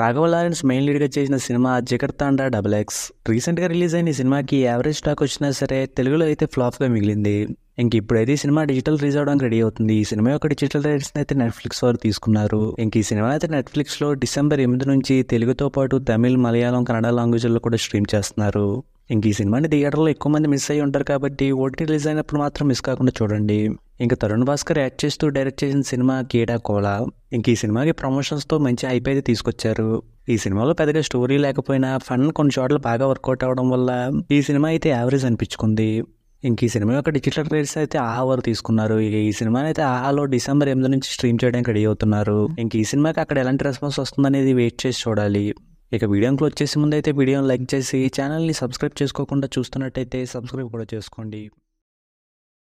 Raghava Lawrence main లీడ్గా చేసిన సినిమా జకర్తాండ డబల్ ఎక్స్ రీసెంట్గా రిలీజ్ అయిన ఈ సినిమాకి యావరేజ్ స్టాక్ వచ్చినా సరే తెలుగులో అయితే ఫ్లాప్గా మిగిలింది ఇంక ఇప్పుడైతే ఈ సినిమా డిజిటల్ రిలీజ్ అవడానికి రెడీ అవుతుంది ఈ సినిమా యొక్క డిజిటల్ రైట్స్ అయితే నెట్ఫ్లిక్స్ వారు తీసుకున్నారు ఇంక ఈ సినిమా అయితే నెట్ఫ్లిక్స్లో డిసెంబర్ ఎనిమిది నుంచి తెలుగుతో పాటు తమిళ్ మలయాళం కన్నడ లాంగ్వేజ్లో కూడా స్ట్రీమ్ చేస్తున్నారు ఇంక ఈ సినిమాని థియేటర్లో ఎక్కువ మంది మిస్ అయ్యి ఉంటారు కాబట్టి ఓటీటీ రిలీజ్ అయినప్పుడు మాత్రం మిస్ కాకుండా చూడండి ఇంకా తరుణ్ భాస్కర్ యాడ్ చేస్తూ డైరెక్ట్ చేసిన సినిమా కీడా కోలా ఇంక ఈ సినిమాకి ప్రమోషన్స్తో మంచి హైప్ అయితే తీసుకొచ్చారు ఈ సినిమాలో పెద్దగా స్టోరీ లేకపోయినా ఫన్ కొన్ని చోట్ల బాగా వర్కౌట్ అవ్వడం వల్ల ఈ సినిమా అయితే యావరేజ్ అనిపించుకుంది ఇంక ఈ సినిమా యొక్క డిజిటల్ రైట్స్ అయితే ఆహా వారు తీసుకున్నారు ఇక ఈ సినిమాని అయితే ఆహాలో డిసెంబర్ ఎనిమిది నుంచి స్ట్రీమ్ చేయడానికి రెడీ అవుతున్నారు ఇంక ఈ సినిమాకి అక్కడ ఎలాంటి రెస్పాన్స్ వస్తుందనేది వెయిట్ చేసి చూడాలి ఇక వీడియో క్లోజ్ చేసే ముందు అయితే వీడియోని లైక్ చేసి ఛానల్ని సబ్స్క్రైబ్ చేసుకోకుండా చూస్తున్నట్టయితే సబ్స్క్రైబ్ కూడా చేసుకోండి